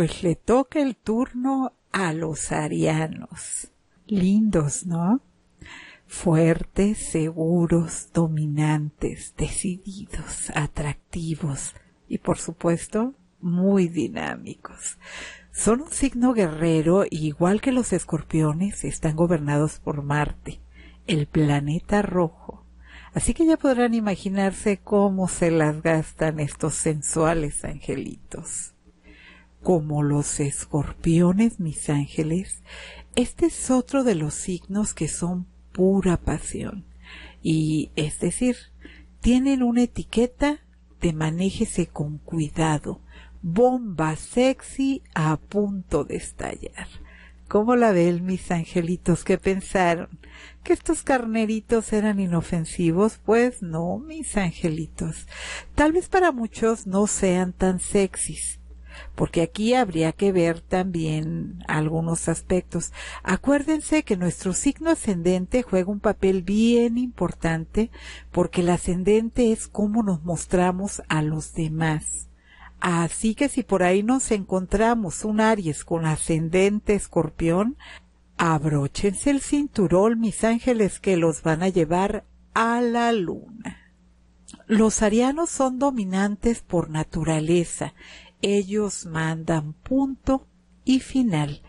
pues le toca el turno a los arianos. Lindos, ¿no? Fuertes, seguros, dominantes, decididos, atractivos y por supuesto muy dinámicos. Son un signo guerrero igual que los escorpiones están gobernados por Marte, el planeta rojo. Así que ya podrán imaginarse cómo se las gastan estos sensuales angelitos. Como los escorpiones, mis ángeles, este es otro de los signos que son pura pasión. Y es decir, tienen una etiqueta de manéjese con cuidado, bomba sexy a punto de estallar. ¿Cómo la ven mis angelitos que pensaron? ¿Que estos carneritos eran inofensivos? Pues no, mis angelitos. Tal vez para muchos no sean tan sexys, porque aquí habría que ver también algunos aspectos. Acuérdense que nuestro signo ascendente juega un papel bien importante porque el ascendente es cómo nos mostramos a los demás. Así que si por ahí nos encontramos un Aries con ascendente escorpión, abróchense el cinturón, mis ángeles, que los van a llevar a la luna. Los arianos son dominantes por naturaleza ellos mandan punto y final.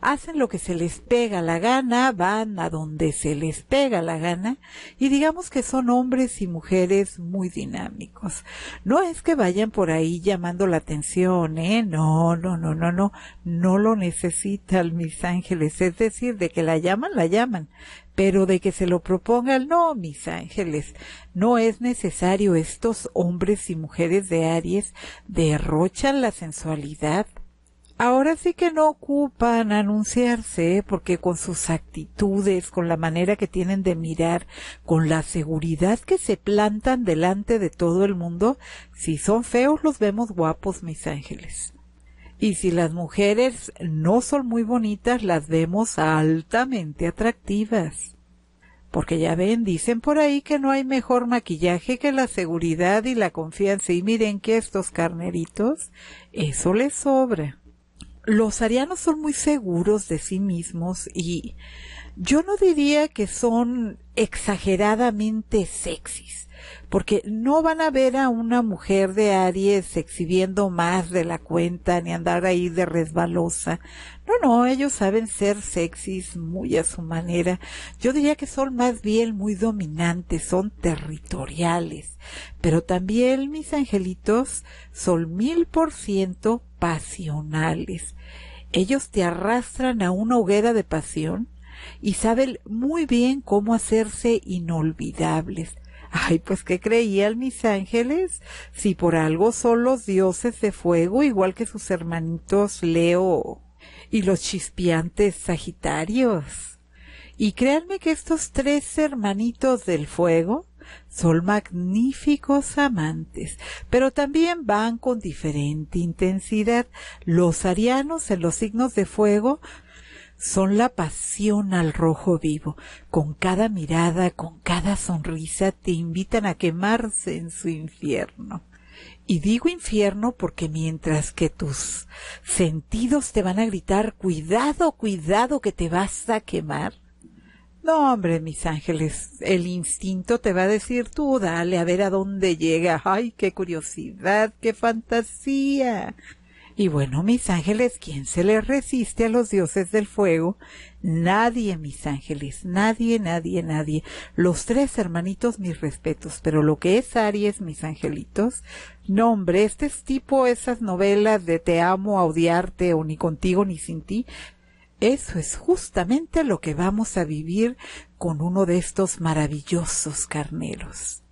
Hacen lo que se les pega la gana, van a donde se les pega la gana y digamos que son hombres y mujeres muy dinámicos. No es que vayan por ahí llamando la atención, ¿eh? No, no, no, no, no. No lo necesitan mis ángeles. Es decir, de que la llaman, la llaman pero de que se lo propongan, no, mis ángeles, no es necesario. Estos hombres y mujeres de Aries derrochan la sensualidad. Ahora sí que no ocupan anunciarse, ¿eh? porque con sus actitudes, con la manera que tienen de mirar, con la seguridad que se plantan delante de todo el mundo, si son feos los vemos guapos, mis ángeles. Y si las mujeres no son muy bonitas, las vemos altamente atractivas. Porque ya ven, dicen por ahí que no hay mejor maquillaje que la seguridad y la confianza. Y miren que estos carneritos, eso les sobra. Los arianos son muy seguros de sí mismos y yo no diría que son exageradamente sexys porque no van a ver a una mujer de Aries exhibiendo más de la cuenta ni andar ahí de resbalosa. No, no, ellos saben ser sexys muy a su manera. Yo diría que son más bien muy dominantes, son territoriales. Pero también mis angelitos son mil por ciento pasionales. Ellos te arrastran a una hoguera de pasión y saben muy bien cómo hacerse inolvidables Ay, pues ¿qué creían mis ángeles? Si por algo son los dioses de fuego, igual que sus hermanitos Leo y los chispiantes Sagitarios. Y créanme que estos tres hermanitos del fuego son magníficos amantes, pero también van con diferente intensidad. Los arianos en los signos de fuego son la pasión al rojo vivo. Con cada mirada, con cada sonrisa te invitan a quemarse en su infierno. Y digo infierno porque mientras que tus sentidos te van a gritar cuidado, cuidado que te vas a quemar. No, hombre, mis ángeles, el instinto te va a decir tú, dale a ver a dónde llega. Ay, qué curiosidad, qué fantasía. Y bueno, mis ángeles, ¿quién se le resiste a los dioses del fuego? Nadie, mis ángeles, nadie, nadie, nadie. Los tres hermanitos, mis respetos, pero lo que es Aries, mis angelitos, no hombre, este es tipo esas novelas de te amo, a odiarte, o ni contigo ni sin ti, eso es justamente lo que vamos a vivir con uno de estos maravillosos carneros.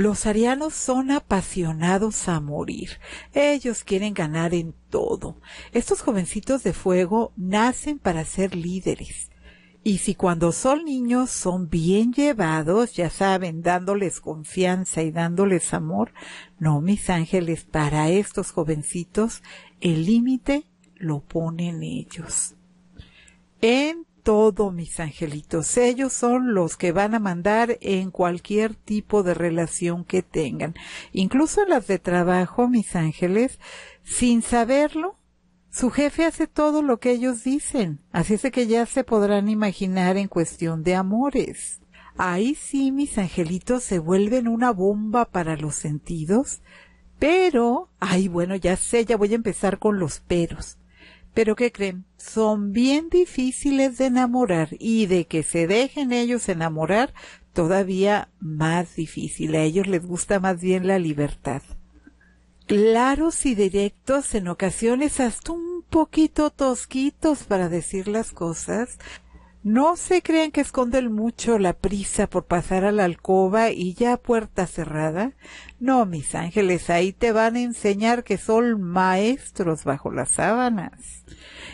Los arianos son apasionados a morir. Ellos quieren ganar en todo. Estos jovencitos de fuego nacen para ser líderes. Y si cuando son niños son bien llevados, ya saben, dándoles confianza y dándoles amor, no, mis ángeles, para estos jovencitos el límite lo ponen ellos. En todo, mis angelitos. Ellos son los que van a mandar en cualquier tipo de relación que tengan, incluso las de trabajo, mis ángeles, sin saberlo. Su jefe hace todo lo que ellos dicen, así es que ya se podrán imaginar en cuestión de amores. Ahí sí, mis angelitos se vuelven una bomba para los sentidos, pero, ay, bueno, ya sé, ya voy a empezar con los peros. Pero ¿qué creen? Son bien difíciles de enamorar y de que se dejen ellos enamorar todavía más difícil. A ellos les gusta más bien la libertad. Claros y directos, en ocasiones hasta un poquito tosquitos para decir las cosas, no se crean que esconden mucho la prisa por pasar a la alcoba y ya puerta cerrada. No, mis ángeles, ahí te van a enseñar que son maestros bajo las sábanas.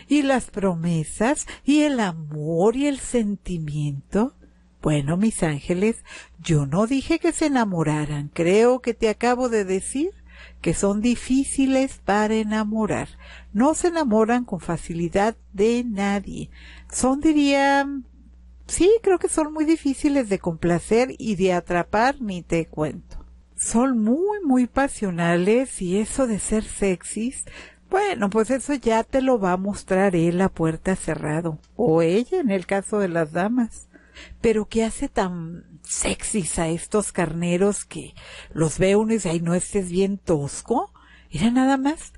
Y las promesas y el amor y el sentimiento. Bueno, mis ángeles, yo no dije que se enamoraran, creo que te acabo de decir que son difíciles para enamorar. No se enamoran con facilidad de nadie. Son, diría, sí, creo que son muy difíciles de complacer y de atrapar, ni te cuento. Son muy, muy pasionales y eso de ser sexys, bueno, pues eso ya te lo va a mostrar él a puerta cerrado, o ella en el caso de las damas. Pero ¿qué hace tan sexys a estos carneros que los veo uno y no, estés bien tosco. Era nada más.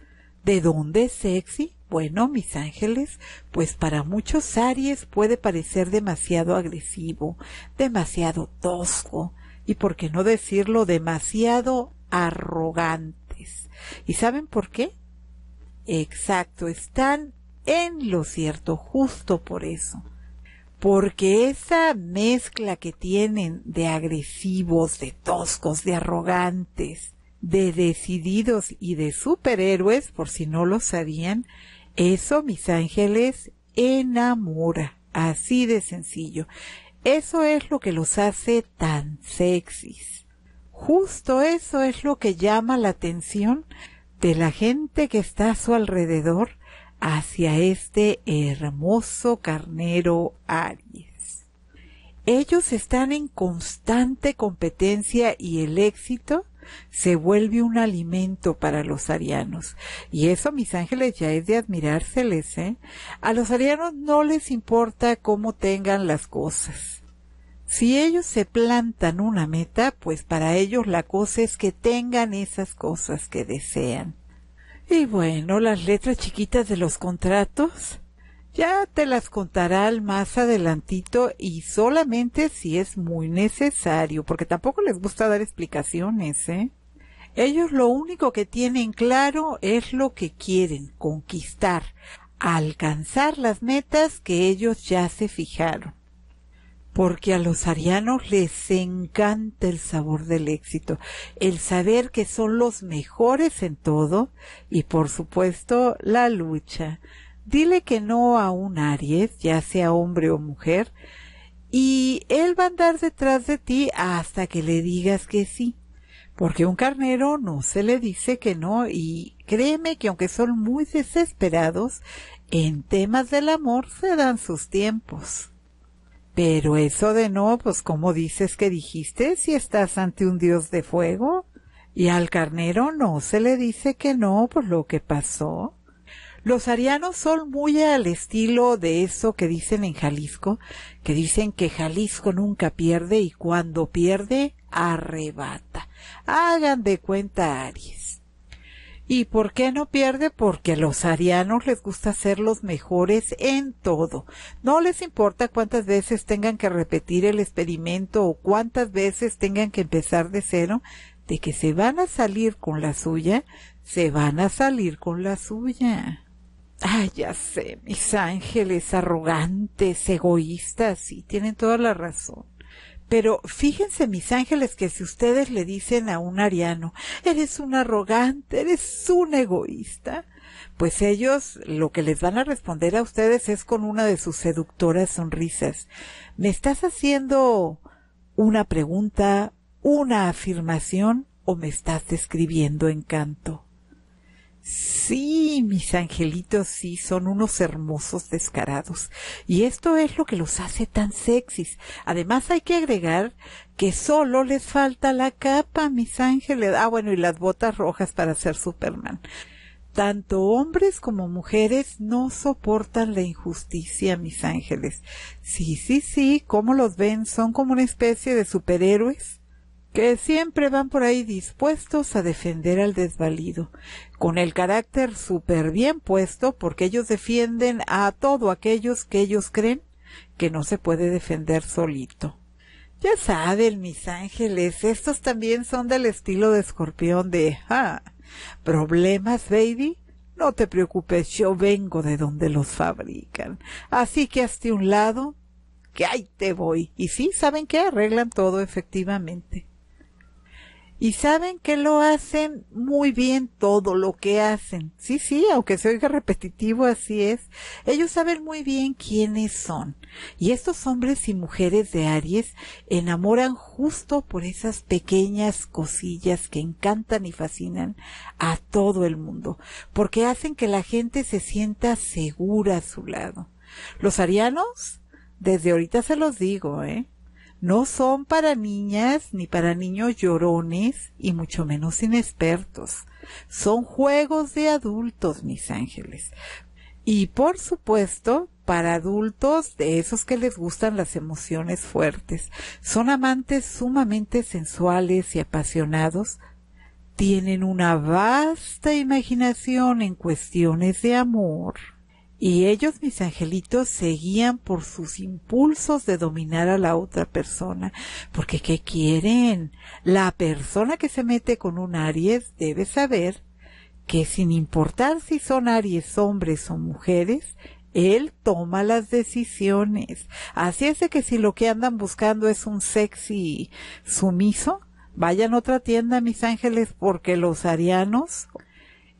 ¿De dónde es sexy? Bueno, mis ángeles, pues para muchos Aries puede parecer demasiado agresivo, demasiado tosco y, por qué no decirlo, demasiado arrogantes. ¿Y saben por qué? Exacto, están en lo cierto, justo por eso porque esa mezcla que tienen de agresivos, de toscos, de arrogantes, de decididos y de superhéroes, por si no lo sabían, eso, mis ángeles, enamora, así de sencillo. Eso es lo que los hace tan sexys. Justo eso es lo que llama la atención de la gente que está a su alrededor hacia este hermoso carnero Aries. Ellos están en constante competencia y el éxito se vuelve un alimento para los arianos. Y eso, mis ángeles, ya es de admirárseles, ¿eh? A los arianos no les importa cómo tengan las cosas. Si ellos se plantan una meta, pues para ellos la cosa es que tengan esas cosas que desean. Y bueno, las letras chiquitas de los contratos ya te las contará al más adelantito y solamente si es muy necesario, porque tampoco les gusta dar explicaciones, ¿eh? Ellos lo único que tienen claro es lo que quieren, conquistar, alcanzar las metas que ellos ya se fijaron porque a los arianos les encanta el sabor del éxito, el saber que son los mejores en todo y por supuesto la lucha. Dile que no a un Aries, ya sea hombre o mujer, y él va a andar detrás de ti hasta que le digas que sí. Porque un carnero no se le dice que no y créeme que aunque son muy desesperados, en temas del amor se dan sus tiempos. Pero eso de no, pues como dices que dijiste, si estás ante un dios de fuego, y al carnero no se le dice que no por pues, lo que pasó. Los arianos son muy al estilo de eso que dicen en Jalisco, que dicen que Jalisco nunca pierde y cuando pierde, arrebata. Hagan de cuenta Aries. ¿Y por qué no pierde? Porque los arianos les gusta ser los mejores en todo. No les importa cuántas veces tengan que repetir el experimento o cuántas veces tengan que empezar de cero, de que se van a salir con la suya, se van a salir con la suya. Ah, ya sé, mis ángeles arrogantes, egoístas, sí, tienen toda la razón. Pero fíjense, mis ángeles, que si ustedes le dicen a un ariano, eres un arrogante, eres un egoísta, pues ellos lo que les van a responder a ustedes es con una de sus seductoras sonrisas. ¿Me estás haciendo una pregunta, una afirmación o me estás describiendo encanto? Sí, mis angelitos, sí, son unos hermosos descarados. Y esto es lo que los hace tan sexys. Además hay que agregar que solo les falta la capa, mis ángeles. Ah, bueno, y las botas rojas para ser Superman. Tanto hombres como mujeres no soportan la injusticia, mis ángeles. Sí, sí, sí, ¿cómo los ven, son como una especie de superhéroes que siempre van por ahí dispuestos a defender al desvalido, con el carácter súper bien puesto porque ellos defienden a todo aquellos que ellos creen que no se puede defender solito. Ya saben, mis ángeles, estos también son del estilo de escorpión de, ah, problemas, baby. No te preocupes, yo vengo de donde los fabrican. Así que hazte un lado, que ahí te voy. Y sí, ¿saben qué? Arreglan todo efectivamente. Y saben que lo hacen muy bien todo lo que hacen. Sí, sí, aunque se oiga repetitivo, así es. Ellos saben muy bien quiénes son. Y estos hombres y mujeres de Aries enamoran justo por esas pequeñas cosillas que encantan y fascinan a todo el mundo, porque hacen que la gente se sienta segura a su lado. Los arianos, desde ahorita se los digo, ¿eh? No son para niñas ni para niños llorones y mucho menos inexpertos. Son juegos de adultos, mis ángeles. Y por supuesto, para adultos de esos que les gustan las emociones fuertes. Son amantes sumamente sensuales y apasionados. Tienen una vasta imaginación en cuestiones de amor. Y ellos, mis angelitos, seguían por sus impulsos de dominar a la otra persona. Porque ¿qué quieren? La persona que se mete con un Aries debe saber que sin importar si son Aries hombres o mujeres, él toma las decisiones. Así es de que si lo que andan buscando es un sexy sumiso, vayan a otra tienda, mis ángeles, porque los arianos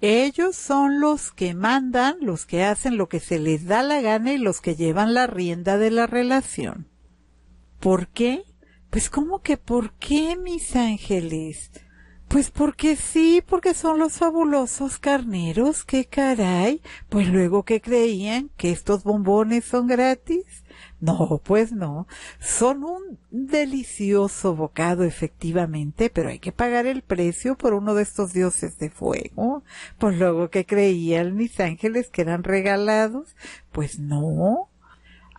ellos son los que mandan, los que hacen lo que se les da la gana y los que llevan la rienda de la relación. ¿Por qué? Pues ¿cómo que por qué, mis ángeles? Pues porque sí, porque son los fabulosos carneros, qué caray. Pues luego que creían que estos bombones son gratis. No, pues no. Son un delicioso bocado, efectivamente, pero hay que pagar el precio por uno de estos dioses de fuego. Pues luego que creían mis ángeles que eran regalados, pues no.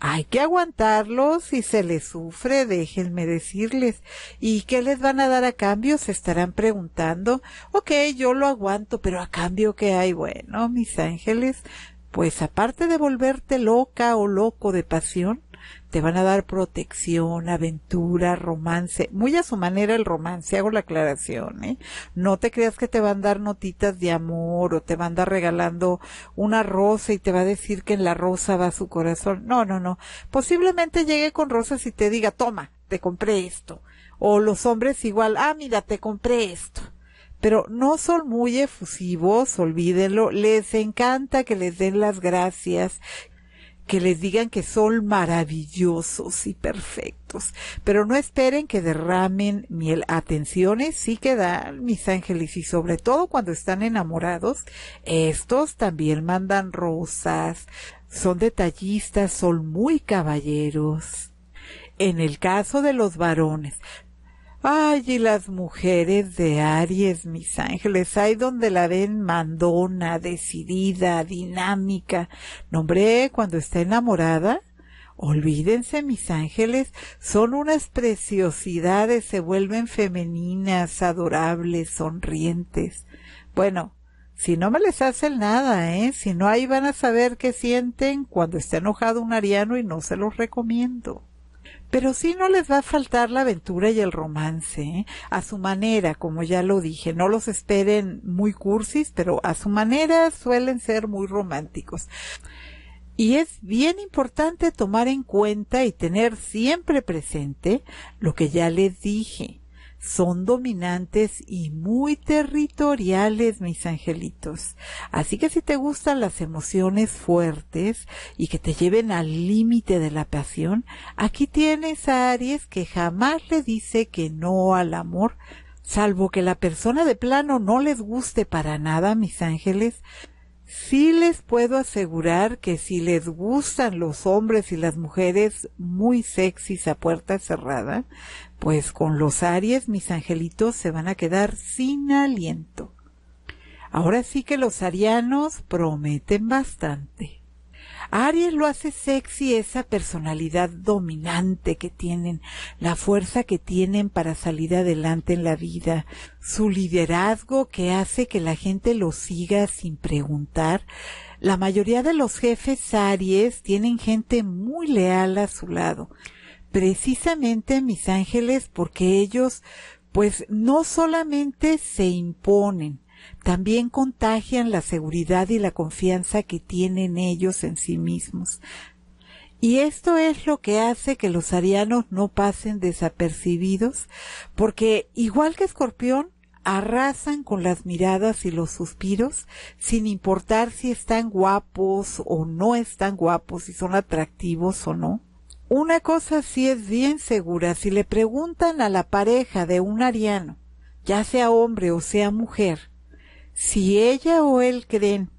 Hay que aguantarlos y se les sufre, déjenme decirles. ¿Y qué les van a dar a cambio? Se estarán preguntando. Ok, yo lo aguanto, pero a cambio qué hay? Bueno, mis ángeles, pues aparte de volverte loca o loco de pasión, te van a dar protección, aventura, romance, muy a su manera el romance, hago la aclaración, ¿eh? No te creas que te van a dar notitas de amor o te van a andar regalando una rosa y te va a decir que en la rosa va su corazón. No, no, no. Posiblemente llegue con rosas y te diga, toma, te compré esto. O los hombres igual, ah, mira, te compré esto pero no son muy efusivos, olvídenlo, les encanta que les den las gracias, que les digan que son maravillosos y perfectos, pero no esperen que derramen miel. Atenciones sí que dan mis ángeles y sobre todo cuando están enamorados, estos también mandan rosas, son detallistas, son muy caballeros. En el caso de los varones, Ay, y las mujeres de Aries, mis ángeles, ahí donde la ven mandona, decidida, dinámica. nombre cuando está enamorada, olvídense, mis ángeles, son unas preciosidades, se vuelven femeninas, adorables, sonrientes. Bueno, si no me les hacen nada, ¿eh? Si no, ahí van a saber qué sienten cuando está enojado un ariano y no se los recomiendo pero sí no les va a faltar la aventura y el romance, ¿eh? a su manera, como ya lo dije, no los esperen muy cursis, pero a su manera suelen ser muy románticos. Y es bien importante tomar en cuenta y tener siempre presente lo que ya les dije son dominantes y muy territoriales, mis angelitos. Así que si te gustan las emociones fuertes y que te lleven al límite de la pasión, aquí tienes a Aries que jamás le dice que no al amor, salvo que la persona de plano no les guste para nada, mis ángeles, Sí les puedo asegurar que si les gustan los hombres y las mujeres muy sexys a puerta cerrada, pues con los Aries mis angelitos se van a quedar sin aliento. Ahora sí que los arianos prometen bastante. Aries lo hace sexy esa personalidad dominante que tienen, la fuerza que tienen para salir adelante en la vida, su liderazgo que hace que la gente lo siga sin preguntar. La mayoría de los jefes Aries tienen gente muy leal a su lado. Precisamente mis ángeles porque ellos pues no solamente se imponen, también contagian la seguridad y la confianza que tienen ellos en sí mismos. Y esto es lo que hace que los arianos no pasen desapercibidos, porque igual que Escorpión, arrasan con las miradas y los suspiros, sin importar si están guapos o no están guapos, si son atractivos o no. Una cosa sí es bien segura, si le preguntan a la pareja de un ariano, ya sea hombre o sea mujer, si ella o él creen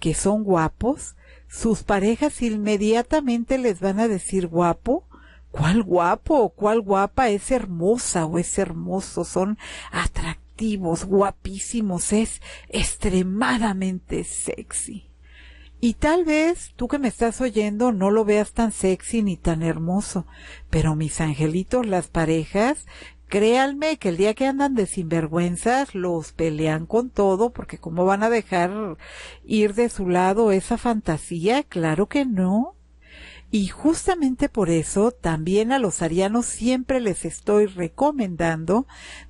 que son guapos, sus parejas inmediatamente les van a decir guapo, cuál guapo o cuál guapa es hermosa o es hermoso, son atractivos, guapísimos, es extremadamente sexy. Y tal vez tú que me estás oyendo no lo veas tan sexy ni tan hermoso, pero mis angelitos, las parejas Créanme que el día que andan de sinvergüenzas los pelean con todo, porque ¿cómo van a dejar ir de su lado esa fantasía? Claro que no. Y justamente por eso también a los arianos siempre les estoy recomendando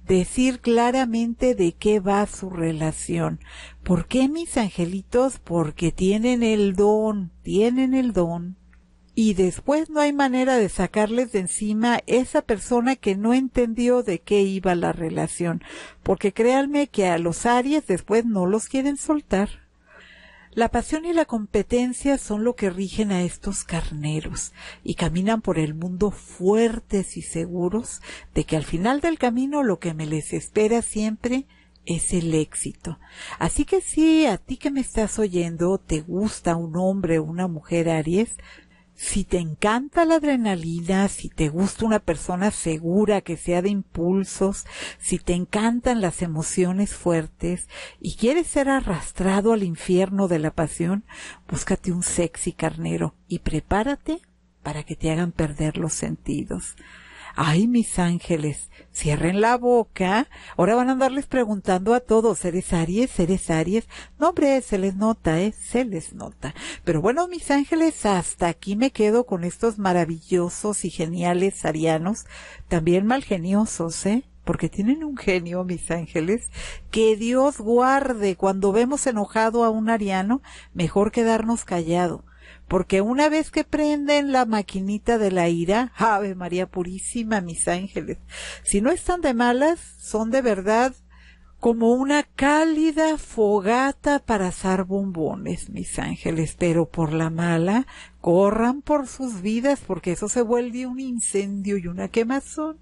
decir claramente de qué va su relación. ¿Por qué mis angelitos? Porque tienen el don, tienen el don y después no hay manera de sacarles de encima esa persona que no entendió de qué iba la relación, porque créanme que a los Aries después no los quieren soltar. La pasión y la competencia son lo que rigen a estos carneros y caminan por el mundo fuertes y seguros de que al final del camino lo que me les espera siempre es el éxito. Así que si a ti que me estás oyendo te gusta un hombre o una mujer Aries, si te encanta la adrenalina, si te gusta una persona segura que sea de impulsos, si te encantan las emociones fuertes y quieres ser arrastrado al infierno de la pasión, búscate un sexy carnero y prepárate para que te hagan perder los sentidos ay mis ángeles, cierren la boca, ahora van a andarles preguntando a todos, ¿eres Aries? ¿Eres Aries? No hombre, se les nota, ¿eh? Se les nota. Pero bueno, mis ángeles, hasta aquí me quedo con estos maravillosos y geniales arianos, también malgeniosos, ¿eh? porque tienen un genio, mis ángeles, que Dios guarde cuando vemos enojado a un ariano, mejor quedarnos callado porque una vez que prenden la maquinita de la ira, Ave María Purísima, mis ángeles, si no están de malas, son de verdad como una cálida fogata para asar bombones, mis ángeles, pero por la mala, corran por sus vidas porque eso se vuelve un incendio y una quemazón.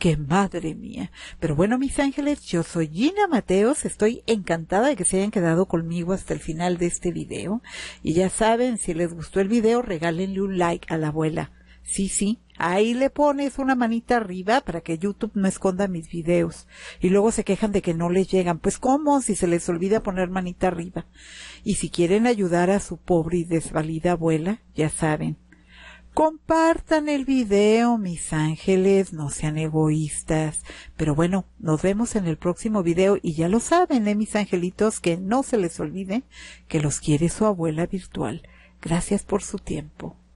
¡Qué madre mía. Pero bueno, mis ángeles, yo soy Gina Mateos, estoy encantada de que se hayan quedado conmigo hasta el final de este video. Y ya saben, si les gustó el video, regálenle un like a la abuela. Sí, sí, ahí le pones una manita arriba para que YouTube no esconda mis videos. Y luego se quejan de que no les llegan. Pues cómo si se les olvida poner manita arriba. Y si quieren ayudar a su pobre y desvalida abuela, ya saben, Compartan el video, mis ángeles, no sean egoístas. Pero bueno, nos vemos en el próximo video y ya lo saben, ¿eh, mis angelitos, que no se les olvide que los quiere su abuela virtual. Gracias por su tiempo.